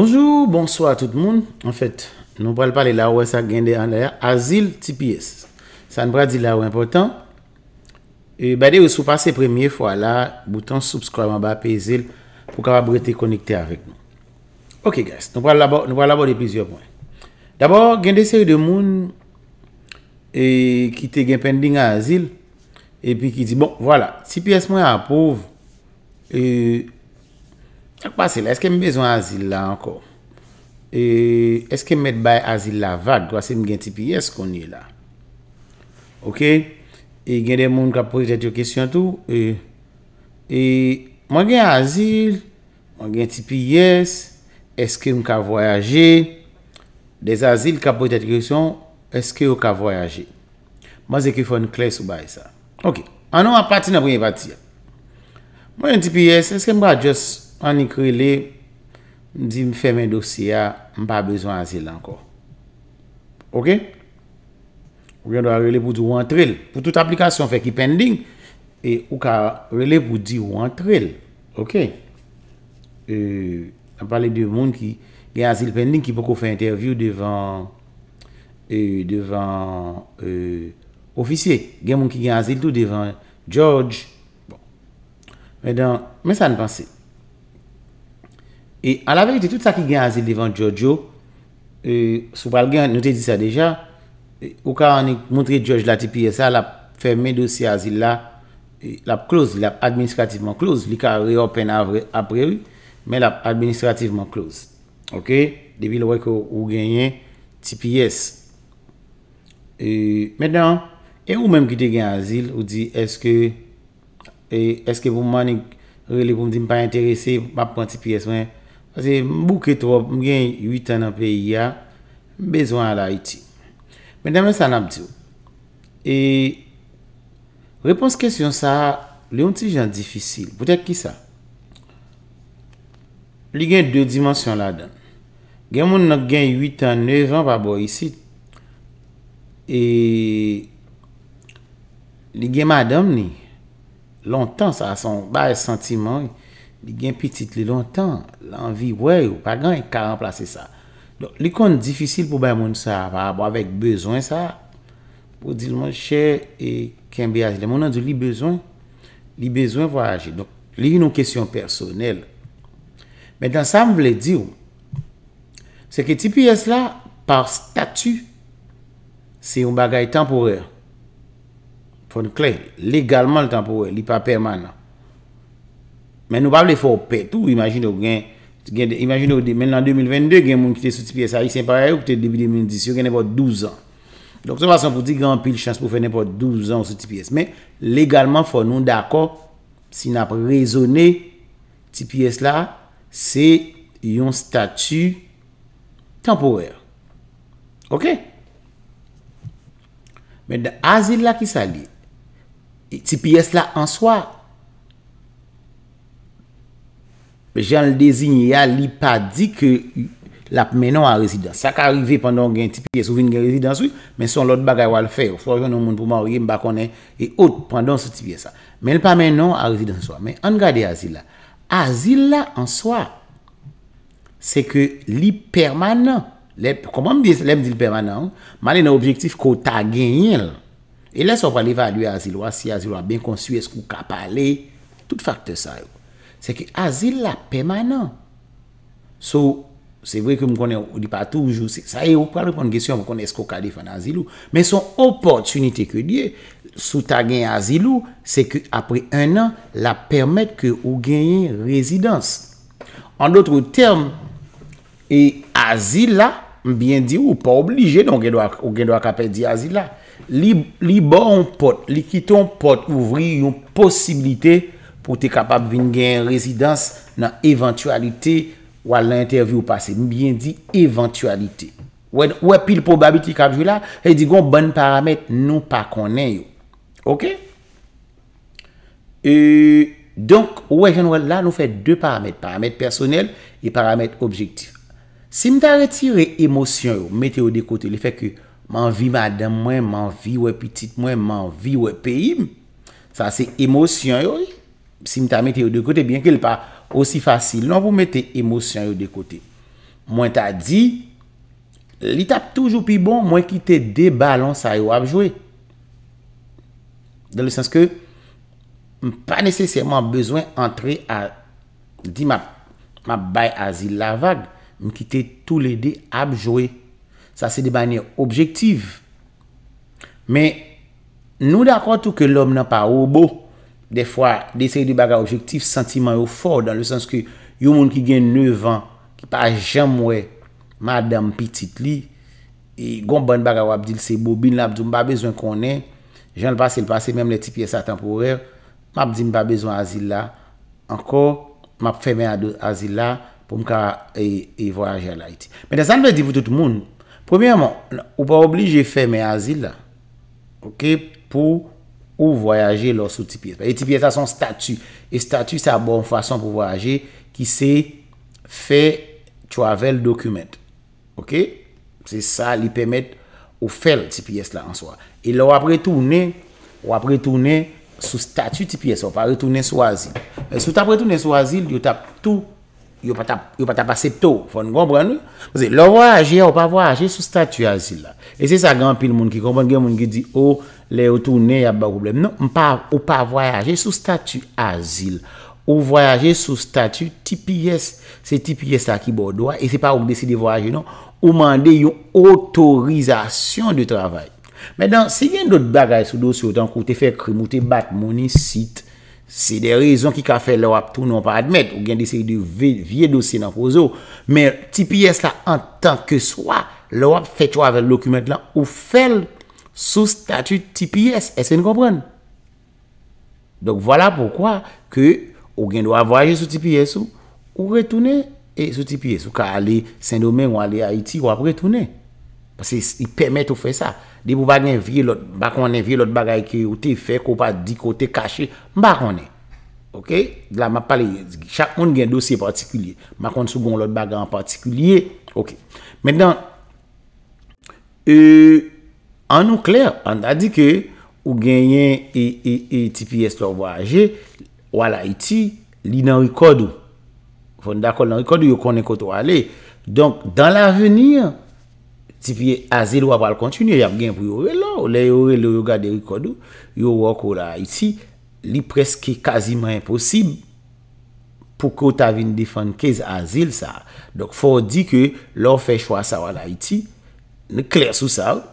Bonjou, bonsoi a tout moun. En fèt, nou pral pale la wè sa gen de an dè ya. Azil, TPS. Sa nou pral di la wè impotant. E bade wè sou pa se premye fwa la. Boutan subscribe an ba, pizil. Pou ka wè pou ete konikte avèk nou. Ok guys, nou pral la wè de plizio moun. D'abord, gen de seri de moun e ki te gen pen ding an azil. E pi ki di, bon, wè la. TPS mwen apouv. E... Tak pa se la, eske mi bezon azil la anko? E, eske mi met bay azil la vat, kwa se mi gen tipi yes konye la? Ok? E gen de moun ka poujete diyo kesyon tou? E, e man gen azil, man gen tipi yes, eske mou ka voyaje? De azil ka poujete diyo kesyon, eske mou ka voyaje? Man zekifon kles ou bay sa. Ok, anon apati nan pou yon bati ya. Man gen tipi yes, eske mou ka jos An ni krele, di mi fèmè dosya, m pa bezon asil anko. Ok? Ou gen do a rele pou di wantrele. Pou tout aplikasyon fè ki pending, e ou ka rele pou di wantrele. Ok? E, an pale de moun ki gen asil pending, ki pou kou fè interview devan e, e, ofisye. Gen moun ki gen asil tou devan George. Bon. Men sa n'pansè. E a la verite, tout sa ki gen azil devan Jojo, euh, sou pal gen, note di sa deja, euh, ou ka ane montre Jojo la TPS, al ap ferme dosye azil la, l ap close, l ap administrativement close, li ka reopen apre euh, ou, men l ap administrativement close. Ok, debi l wèk ou genyen TPS. E menan, e ou menm ki te gen azil, ou di, eske, eske pou mani rele pou mdi mpa interese, mpa pon TPS mwen, Ase mbou ket wop mgen 8 an an pe iya, mbezwan an la iti. Men damen sa nan ap diyo. E, repons kesyon sa, le yon ti jan difisil. Potek ki sa? Li gen dwe dimensyon la dan. Gen moun nan gen 8 an, 9 an pa bo yisi. E, li gen madam ni. Lontan sa, son baye sentiman yi. li gen pitit li lontan, l'anvi wè yo, pa gan yon ka anplase sa. Li kon di fisyl pou bè moun sa, pa abo avèk bezon sa, pou di l moun chè e kèm bè aji. Le moun an di li bezon, li bezon vwa aji. Li yon nou kesyon personel. Mè dan sa m wè lè di yo, se ke ti piye s la, par statu, se yon bagay tempore, fon kle, legalman l tempore, li pa permanent. Men nou pa ble fò pè. Tou imagine ou gen, imagine ou men nan 2022 gen moun kite sou TPS ari, sen paray ou kite debi 2010, yo gen nepo 12 an. Donk ton vason pou di gen an pil chans pou fè nepo 12 an sou TPS. Men legalman fò nou d'akop, si nan prezone, TPS la, se yon statu temporel. Ok? Men da azil la ki sa li, TPS la an swa, jen l de zin ya li pa di ke la menon a rezidans. Sa ka arrive pandan gen tipi e souvin gen rezidans ou, men son lot bagay wale fe, ou fwa jen nou moun pouman ou ye mba konen, e out pandan se tipi e sa. Men l pa menon a rezidans an so. Men an gade a zil la. A zil la an so, se ke li permanent, lep, koman m di l permanent, man en objektif kota gen yel, e leso pral evalue a zil wa, si a zil wa ben konsu, eskou ka pale, tout fakte sa yo. Sè ki azil la pèmanan. Sou, sè vre kè m konen, ou di pa toujou, sa yè e, ou pralè pon gèsyon, m konen sko kalifan azilou. Men son oportunite kè diè, sou ta gen azilou, sè ki apre un an, la pèmèt kè ou genyen rezidans. An notre ou term, e azil la, m byen di ou pa oblige, ou gen do akapè di azil la, li bon pot, li kiton pot ouvri yon posibilite Ou te kapab vin gen rezidans nan eventualite ou al l'intervi ou pase. Mbyen di, eventualite. Ou e, e pil probabiti kapjou la, e digon, bon paramet nou pa konen yo. Ok? E, donk, ou e genwèl la, nou fè dè paramet. Paramet personel, e paramet objektif. Si mta retire emosyon yo, mete yo de kote, le fè ke man vi madan mwen, man vi wè pitit mwen, man vi wè peyim, sa se emosyon yo yo, Si mi ta mette yo de kote, bien ke li pa osi fasil, non pou mette emosyon yo de kote. Mwen ta di, li tap toujou pi bon, mwen kite de balon sa yo apjowe. De le sens ke, m pa nesesyeman bezwen antre a di ma bay azil la vage, m kite tou le de apjowe. Sa se de banyer objektiv. Men, nou da koto ke lom nan pa obo, de fwa desay di baga objektif, sentiman yo for, dan le sens ki, yo moun ki gen 9 an, ki pa jamwe, madame pitit li, e gom ban baga wap dil se bobin la, mba bezon konen, jan lva se lva, se menm le tipi esa tempore, mba bezon azila, anko, mba feme azila, pou mka e voyaje ala iti. Men de zan ve di pou tout moun, premiyaman, ou pa oblige feme azila, ok, pou, ou voyaje lor sou TPS. E TPS a son statu. E statu sa bon fason pou voyaje ki se fe travel document. Ok? Se sa li pemet ou fe le TPS la an soa. E lor apre tourne, ou apre tourne sou statu TPS. Ou pa retourne sou asil. Sou ta apre tourne sou asil, yo tap tou. Yo pata pase to, fon gombran nou. Lo voyaje, yo pa voyaje sou statu asil la. E se sa gran pil moun ki kompon gen moun ki di, oh, le yo tou ne, ya ba problem. Non, yo pa voyaje sou statu asil. Ou voyaje sou statu TPS. Se TPS a ki bo doa, e se pa ou desi de non, voyaje non, ou mande yo otorizasyon de travay. Men dan, se gen dot bagay sou dosyo, ou te bat mouni sit, Se de rezon ki ka fè lè wap tou nou an pa admèt, ou gen disè yu de vie dosye nan fò zo, mè TPS la an tan ke swa, lè wap fè chwa avè l'okumèd lan ou fèl sou statu TPS, esè nou komprèn. Donk wala poukwa ke ou gen dò avayè sou TPS ou retounè sou TPS, ou ka alè Saint-Domingue ou alè Haïti ou ap retounè, pasè yi pèmèt ou fè sa. De pou ba gen vye lot bagay ki ou te fek ou pa dik ou te kache, mba konen. Ok? La ma pale, chak moun gen dosye partikulye. Mba konen sou bon lot bagay an partikulye. Ok. Mwen dan, an nou kler, an da di ke, ou gen yen e, e, e tipi estorbo aje, wala iti, li nan rekodu. Fon da kon nan rekodu yo konen koto wale. Donk, dan la venir, Sipye, azil wap wap al kontinye, yap gen pou yore la, ou le yore lor yoga deri kodo, yow wak ou la Haiti, li preske kaziman imposib pou kou tavi n difan kez azil sa. Dok, fò di ke lò fè chwa sa wala Haiti, nè kler sou sa wou,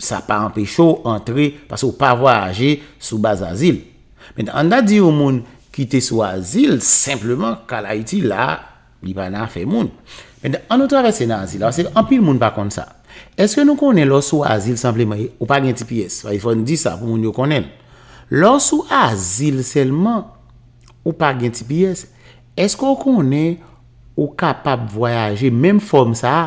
sa pa anpech wou entre, pas wou pa wò aje sou baz azil. Men, an da di wou moun kite sou azil, simplement, ka la Haiti la, li banan fè moun. Mende, an nou travese nan azil, anpil moun pa kon sa. Eske nou konen lòs ou azil, sanpleman, ou pa gen ti piyes. Foye, foye nou di sa pou moun yo konen. Lòs ou azil selman, ou pa gen ti piyes, eske nou konen ou kapap voyaje, menm fòm sa,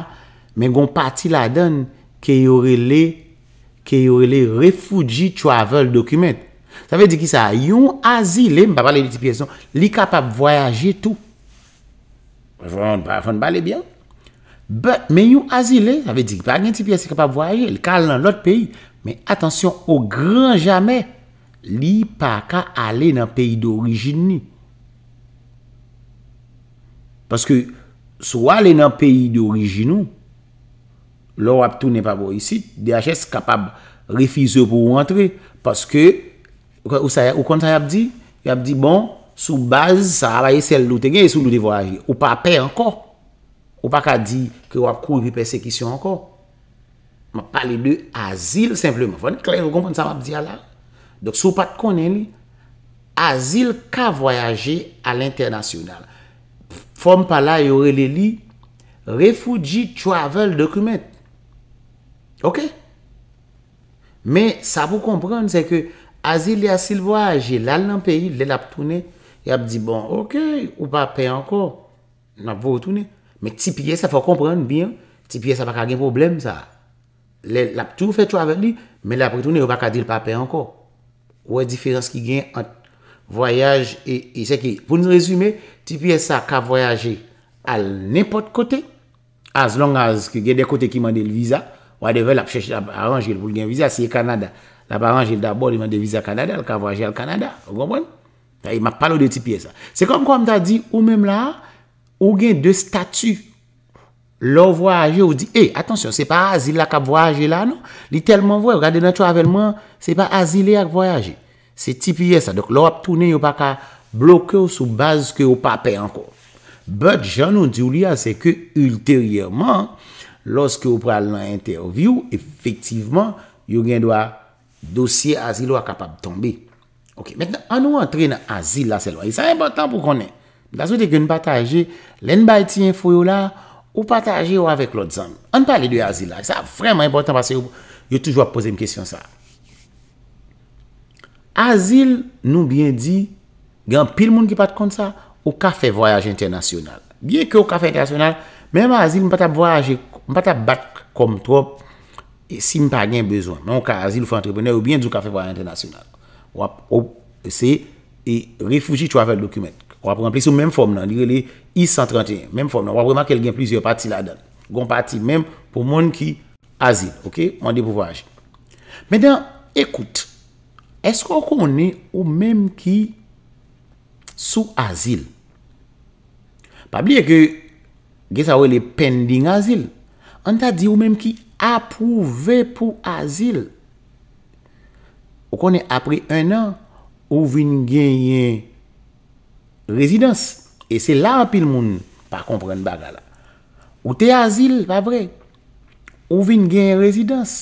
menm gon pati la dan, ke yore le refoudji travel dokumet. Sa ve di ki sa, yon azil, eh, non? li kapap voyaje tou. Fon ba lebyan. Mè yon azile, avè dik pa gen ti pi ase kapab voye, l kal nan lot peyi. Mè atensyon, ou gran jame, li pa ka ale nan peyi d'orijini. Paske sou ale nan peyi d'orijinou, lor ap tou ne pa voye si, DHS kapab refize pou rentre. Paske, ou konta ap di, ap di bon, sou baz sa avaye sel nou te genye sou nou devoyaje. Ou pa pe ankon. Ou pa ka di ki wap kou yu persekisyon ankon. Ma pale de azil simpleman. Fwene kle yon kompon sa wap di ala. Dok sou pat konen li. Azil ka voyaje al internasyonal. Fwem pa la yore li li. Refuji travel dokumet. Ok? Me sa pou kompon se ke azil li asil voyaje lal nan peyi li lap toune Y ap di bon, ok, ou pa pe anko, nap vo ou tounen. Me tipiye sa fò komprende biyan, tipiye sa pa ka gen problem sa. Lè ap tou fè tou avè li, mè lè ap re tounen, ou pa ka di l pa pe anko. Ou e diferans ki gen voyaj, e se ki, pou nou rezume, tipiye sa ka voyaje al nepot kote, as long as ki gen de kote ki mande l viza, ou adevel ap chèche la barangèl pou gen viza, siye Kanada. La barangèl d'abord, y mande viza Kanada, al ka voyaje al Kanada, ou bon bon? Ta e, ma palo de ti piye sa. Se kom kom ta di, ou menm la, ou gen de statu, lor voyaje ou di, e, atensyon, se pa azil la kap voyaje la, no? Li telman vwe, wakade natwa avèlman, se pa azile ak voyaje. Se ti piye sa, dok lor ap tounen yo pa ka blokè ou sou baz ke yo pa pe ankon. But, jan nou di ou li a, se ke ulteriyèman, loske ou pral nan intervyou, efektivman, yo gen do a dosye azil wakap ap tombe. Ok, maintenant, on va entrer dans l'asile. C'est important pour qu'on ait. L'asile, c'est qu'on va partager. On va partager avec l'autre. On va parler de l'asile. C'est vraiment important parce qu'on a toujours posé une question. Asile, nous bien dit, il y a un pile de monde qui part contre ça, au café voyage international. Bien qu'au café international, même l'asile, on va pas le battre comme trop si on n'en a pas besoin. Non, l'asile, on va l'entrepreneur ou bien du café voyage international. Wap, ou, se, e, Refugee Travel Document. Wap, anple sou menm fòm nan, direle, I-131. Menm fòm nan, wap wèman kel gen plizye pati la dan. Gon pati menm pou moun ki azil, ok? Moun depouvaj. Mèden, ekout, eskwa ou konen ou menm ki sou azil? Pabli e ke, gen sa wèle pending azil, an ta di ou menm ki apouvè pou azil. Ou konen apre 1 an, ou vin genye rezidans. E se la apil moun, pa kompren baga la. Ou te azil, pa vre, ou vin genye rezidans.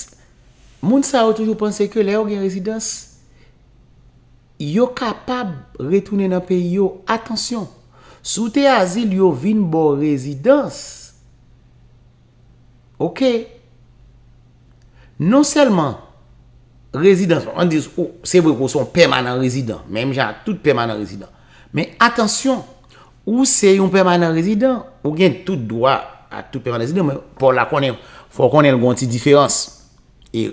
Moun sa ou toujou pense ke le ou genye rezidans. Yo kapab retounen nan peyo, atensyon. Sou te azil, yo vin bo rezidans. Ok. Non selman. rezidansman, an diz ou oh, se vwe kou son permanent rezidans, mem jan, tout permanent rezidans. Men, atensyon, ou se yon permanent rezidans, ou gen tout doa, tout permanent rezidans, men, pou la konen, pou konen gonti diferans. E,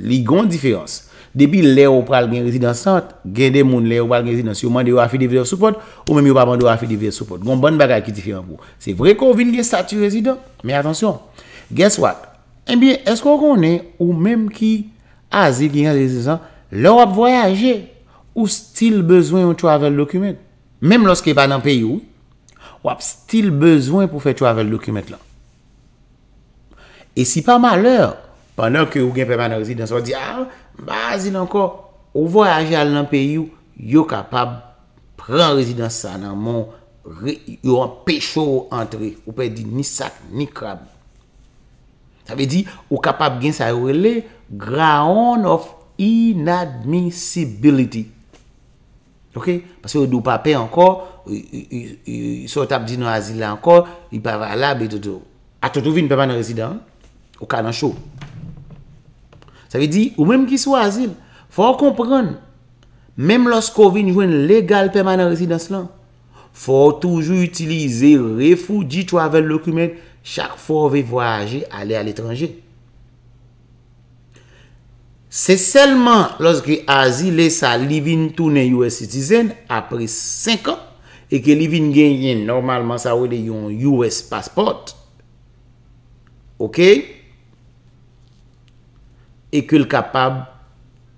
li gont diferans, debi lè ou pral gen rezidansant, gen de moun lè ou pral rezidans, yon mande ou afi divye soupot, ou men yon baban ou afi divye soupot. Gon bon bagay ki diferans pou. Se vwe kon vin gen statu rezidans, men atensyon, guess what? En biye, esko konen ou men ki a zil gen yon rezi zan, lor ap voyaje ou stil bezwen ou to ave l lokumet. Mem loske pa nan peyi ou, wap stil bezwen pou fe to ave l lokumet la. E si pa maler, panor ke ou gen peman rezi dan so di, ah, a zil anko, ou voyaje al nan peyi ou, yo kapab pren rezi dan sa nan mon, yo an pecho ou antre, ou pe di ni sak ni krabi. Sa ve di, ou kapap gen sa ouwele, ground of inadmissibility. Ok? Pase ou nou pape ankor, euh, euh, euh, sou tap di nou azile ankor, yi pa vala betoto. A toto vin permanent resident, ou ka nan chou. Sa ve di, ou menm ki sou azile, fò konpren, menm losko vin jouen legal permanent resident selan, fò toujou utilize refou di travel dokumen Chak fo ve voyaje ale al etranje. Se selman loske azi le sa livin toune US citizen apre 5 an. E ke livin genyen normalman sa ou de yon US passport. Ok. E ke l kapab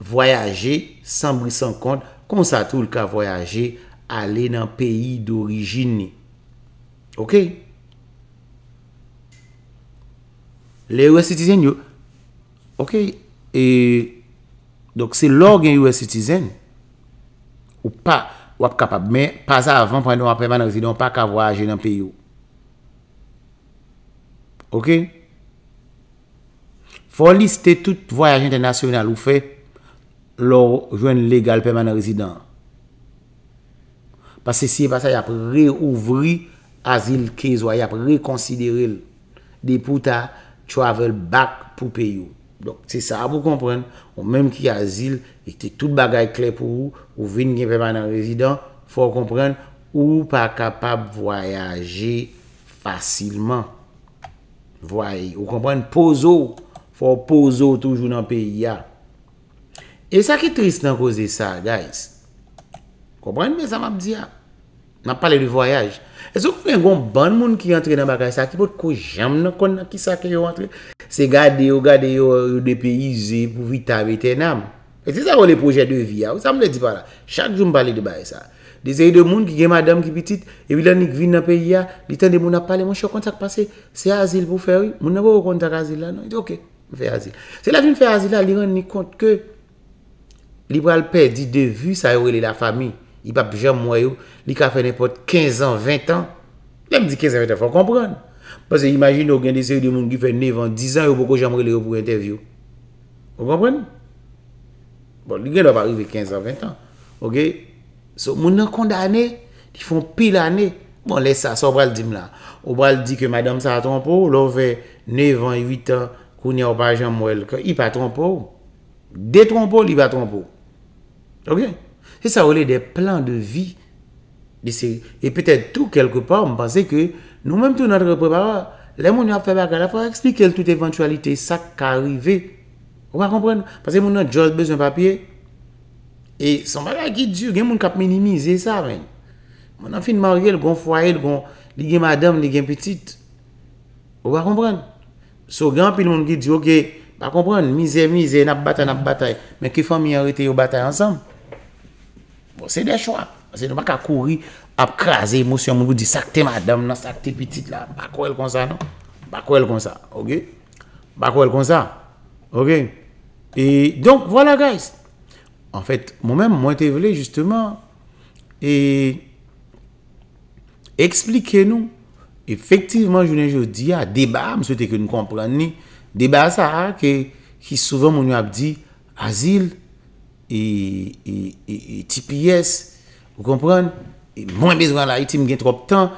voyaje san brisan kont kon sa tou l ka voyaje ale nan peyi d'orijine. Ok. Ok. Le US Citizen yo. Ok. E. Dok se lor gen US Citizen. Ou pa. Ou ap kapab. Men. Pasa avan. Prennen wap permanent resident. Ou pa kavoy aje nan peyo. Ok. Fon liste tout voyaj international. Ou fe. Lor jwen legal permanent resident. Pas se si e pa sa. Yap re-ouvri. Azil kezo. Yap re-konsidere. Depouta. A. Travel back pou peyo. Donk se sa pou kompren. Ou menm ki azil. E te tout bagay kle pou ou. Ou vin gen peman an rezidan. Fou kompren. Ou pa kapab voyaje. Fasilman. Voye. Ou kompren. Pozo. Fou pozo toujou nan peya. E sa ki trist nan koze sa guys. Kompren men sa map diya. Ah, Ma pale de voyaj. E so kon gen gon ban moun ki rentre nan bagaj sa ki bot ko jam nan kon na ki sa ki yo rentre. Se gade yo, gade yo, yo de peyize pou vitave tenam. E se sa kon le proje de vi ya. Ou sa m le di pa non? la. Chak joun pale de bagaj sa. De zeye de moun ki gen madame ki pitit. E vilan ni kvin nan peyi ya. Li tan de moun apale, moun chok kontak pase. Se azil pou fè wè. Moun nan wè wè kontak azil la. Non, di ok. Fè azil. Se la joun fè azil la, li ren ni kont ke li pral pey di devu sa yo rele la fami. I pa pijan mwayo, li ka fè nè pot 15 an, 20 an. Lèm di 15 an, 20 an, fò komprèn. Pò se imagine ou gen de se ou di moun ki fè 9 an, 10 an, yo pou ko jan mwen li yo pou interview. Fò komprèn? Bon, li gen do pa rive 15 an, 20 an. Ok? So, moun nan kondanè, di fò pil anè, moun lè sa, so bral dim la. O bral di ke madame sa a trompou, lò fè 9 an, 8 an, kounè ou pa jen mwayo, ki y pa trompou. De trompou, li pa trompou. Ok? Ok? E sa ou le de plan de vi. E peut-être tout quelque part m'pensez que nou mèm tout notre prépareur lè moun y ap fè baka la fò, expliquez tout éventualité sa k'arrivé. Ou mèm komprenne? Pensez moun y ap jolbez un papye e son baka ki djou, gen moun kap minimize sa mèm. Mèm nan fin mèm ou gel, gon fwa el, gon ligè madame, ligè pétite. Ou mèm komprenne? So, gen ap pi lè moun ki djou, ok, mèm komprenne, mizè mizè, nap batay, nap batay, mèm ki fò mèm y arite yo batay ansam Se de chwa, se nou baka kouri ap krasi emosyon moun moun di sakte madam nan sakte pitit la, bako el kon sa nou, bako el kon sa, ok, bako el kon sa, ok, et donk wala guys, en fèt, moun mèm mwen te vle justement, et explike nou, efektiveman jounen joudi ya, deba, mswe te ke nou kompran ni, deba sa a, ki souven moun nou ap di, azil, E TPS. Ou kompran? Mwen bezwa la itim gen trop tan.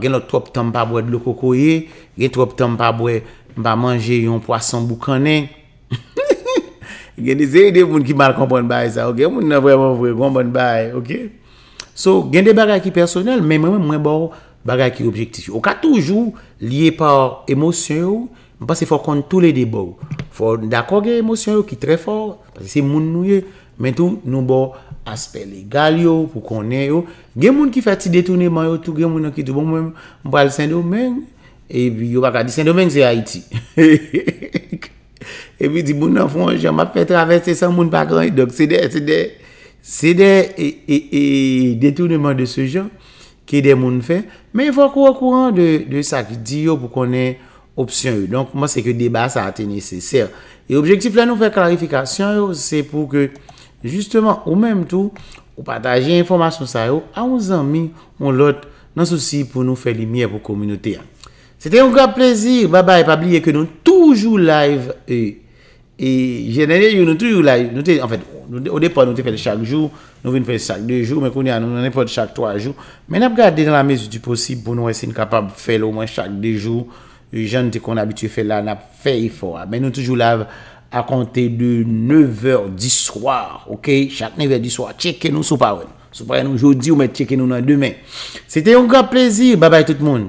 Gen lò trop tan mpa bwe dlo koko ye. Gen trop tan mpa bwe mpa manje yon poason bou kanen. Gen de zey de moun ki mal kompran baye sa. Moun nan vwe mwen vwe kompran baye. So, gen de bagay ki personel. Men mwen mwen mwen bò bon, bagay ki objektif. Ou ka toujou liye par emosyon yo. Mwen pas se fò konti tou le de bò. Fò d'akor gen emosyon yo ki tre fò. Se moun nou ye. Mwen tou nou bo aspele galyo pou konen yo. Gen moun ki fè ti detourneman yo, tou gen moun an ki tou bon mwen mwen mwen mwen mwen mwen mwen mwen, e pi yon pa kadi, sèndo mwen sè Haiti. E pi di moun nan foun, jman fè travesse san moun pa kran, dok sède, sède, sède, e, e, e, detourneman de se jan ki den moun fè. Men yon fè kwa kou an pou an de, de sa ki di yo pou konen opsiyon yo. Donk, mwen se ke deba sa an te nese sè. E objekitif la nou fè klarifikasyon yo, se pou Justement, ou mèm tou, ou pataje informasyon sa yo, a ou zan mi, moun lot nan souci pou nou fè li miè pou komunite. Se te yon gwa plezi, baba e pabliye ke nou toujou live e genere e, yo nou toujou live. Nou te, an fèt, ou depo nou te fèl chak jou, nou vè nou fèl chak dey jou, mè konye an nou nan epot chak to a jou. Mè nap gade nan la mez ou ti posib pou nou esen kapab fèl ou mè chak dey jou. Yon e, te kon abituy fèl la, nap fèy foa. Mè nou toujou live. à compter de 9h du soir. OK? Chaque 9h du soir, checkez-nous sur Parole. nous aujourd'hui, ou mais checkez-nous demain. C'était un grand plaisir. Bye bye tout le monde.